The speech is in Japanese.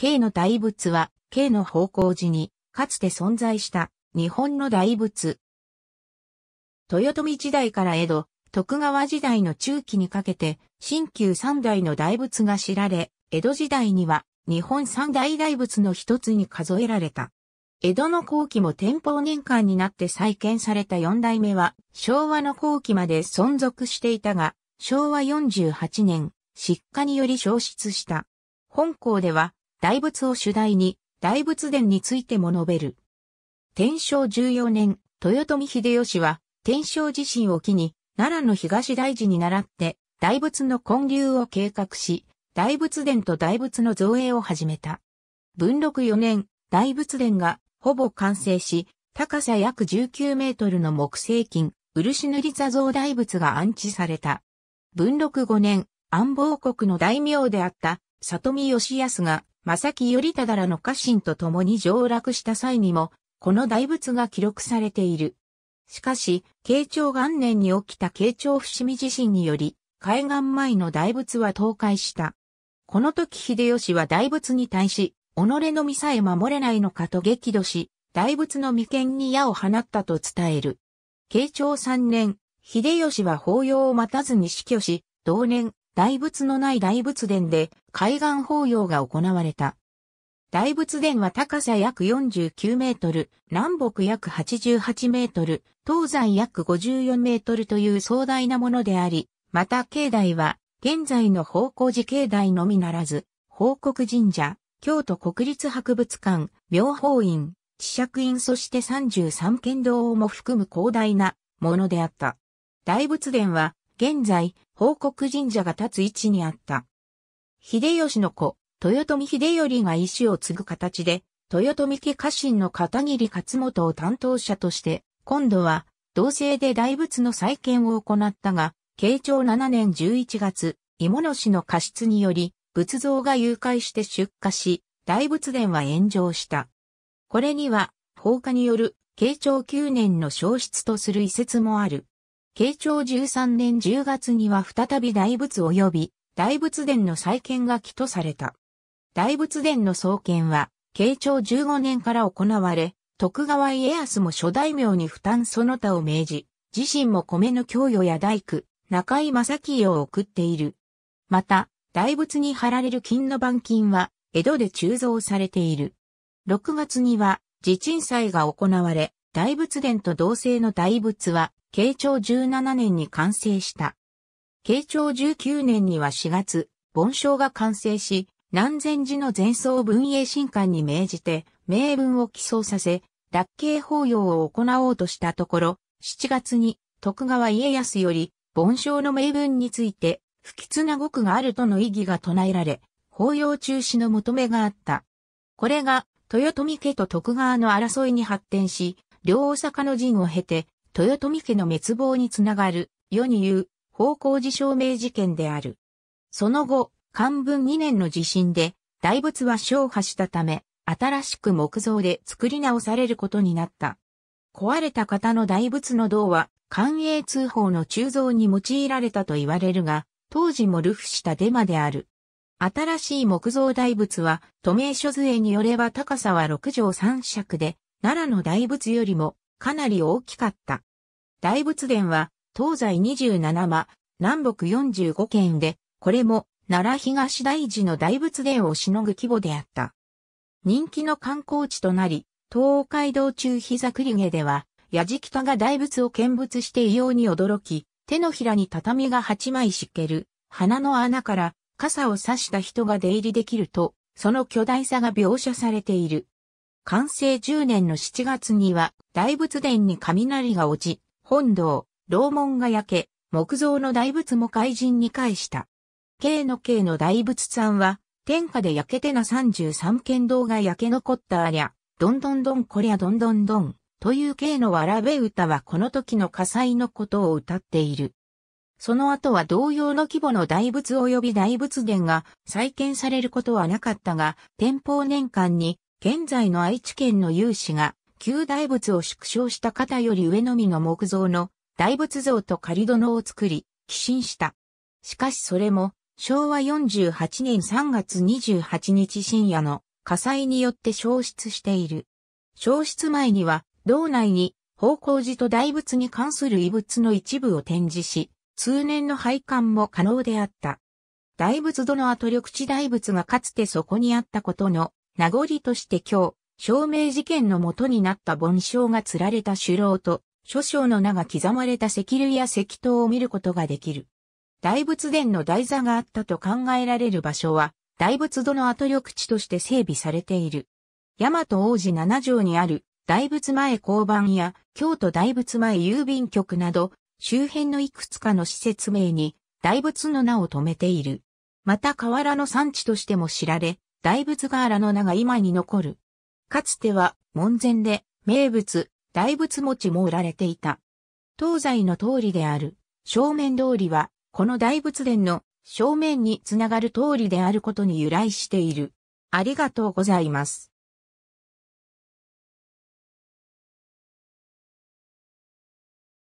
K の大仏は、K の方向寺に、かつて存在した、日本の大仏。豊臣時代から江戸、徳川時代の中期にかけて、新旧三代の大仏が知られ、江戸時代には、日本三大大仏の一つに数えられた。江戸の後期も天保年間になって再建された四代目は、昭和の後期まで存続していたが、昭和48年、失火により消失した。本校では、大仏を主題に、大仏殿についても述べる。天正14年、豊臣秀吉は、天正地震を機に、奈良の東大寺に倣って、大仏の建立を計画し、大仏殿と大仏の造営を始めた。文禄4年、大仏殿がほぼ完成し、高さ約19メートルの木製金、漆塗り座像大仏が安置された。文禄5年、安房国の大名であった、里見義康が正木頼忠らの家臣と共に上洛した際にも、この大仏が記録されている。しかし、慶長元年に起きた慶長伏見地震により、海岸前の大仏は倒壊した。この時秀吉は大仏に対し、己の身さえ守れないのかと激怒し、大仏の眉間に矢を放ったと伝える。慶長3年、秀吉は法要を待たずに死去し、同年、大仏のない大仏殿で海岸法要が行われた。大仏殿は高さ約49メートル、南北約88メートル、東西約54メートルという壮大なものであり、また境内は現在の宝光寺境内のみならず、報国神社、京都国立博物館、妙法院、地釈院そして33県道をも含む広大なものであった。大仏殿は現在、報国神社が立つ位置にあった。秀吉の子、豊臣秀頼が意志を継ぐ形で、豊臣家家臣の片桐勝元を担当者として、今度は、同姓で大仏の再建を行ったが、慶長7年11月、芋野氏の過失により、仏像が誘拐して出火し、大仏殿は炎上した。これには、放火による慶長9年の消失とする遺説もある。慶長13年10月には再び大仏及び大仏殿の再建が起とされた。大仏殿の創建は、慶長15年から行われ、徳川家康も諸大名に負担その他を命じ、自身も米の供与や大工、中井正清を送っている。また、大仏に貼られる金の板金は、江戸で鋳造されている。6月には、地鎮祭が行われ、大仏殿と同姓の大仏は、慶長17年に完成した。慶長19年には4月、盆章が完成し、南禅寺の前奏文英新館に命じて、名文を寄贈させ、脱慶法要を行おうとしたところ、7月に徳川家康より、盆章の名文について、不吉な語句があるとの意義が唱えられ、法要中止の求めがあった。これが、豊臣家と徳川の争いに発展し、両大阪の陣を経て、豊臣家の滅亡につながる、世に言う、方向寺証明事件である。その後、漢文2年の地震で、大仏は消破したため、新しく木造で作り直されることになった。壊れた方の大仏の銅は、官営通報の鋳造に用いられたと言われるが、当時も流布したデマである。新しい木造大仏は、都名所図によれば高さは6畳3尺で、奈良の大仏よりもかなり大きかった。大仏殿は東西27間、南北45県で、これも奈良東大寺の大仏殿をしのぐ規模であった。人気の観光地となり、東海道中膝栗毛では、矢敷家が大仏を見物して異様に驚き、手のひらに畳が8枚敷ける、鼻の穴から傘を差した人が出入りできると、その巨大さが描写されている。完成10年の7月には大仏殿に雷が落ち、本堂、楼門が焼け、木造の大仏も怪人に返した。K の K の大仏さんは、天下で焼けてな33剣道が焼け残ったありゃ、どんどんどんこりゃどんどんどん、という K のわらべ歌はこの時の火災のことを歌っている。その後は同様の規模の大仏及び大仏殿が再建されることはなかったが、天保年間に現在の愛知県の有志が、旧大仏を縮小した方より上のみの木造の大仏像と仮殿を作り、寄進した。しかしそれも、昭和48年3月28日深夜の火災によって消失している。消失前には、道内に、方向寺と大仏に関する遺物の一部を展示し、通年の拝観も可能であった。大仏殿は塗緑地大仏がかつてそこにあったことの名残として今日、証明事件の元になった盆章が釣られた首楼と、諸章の名が刻まれた石類や石塔を見ることができる。大仏殿の台座があったと考えられる場所は、大仏戸の後緑地として整備されている。大和王子七条にある大仏前交番や京都大仏前郵便局など、周辺のいくつかの施設名に大仏の名を止めている。また河原の産地としても知られ、大仏瓦の名が今に残る。かつては門前で名物、大仏餅も売られていた。東西の通りである正面通りは、この大仏殿の正面につながる通りであることに由来している。ありがとうございます。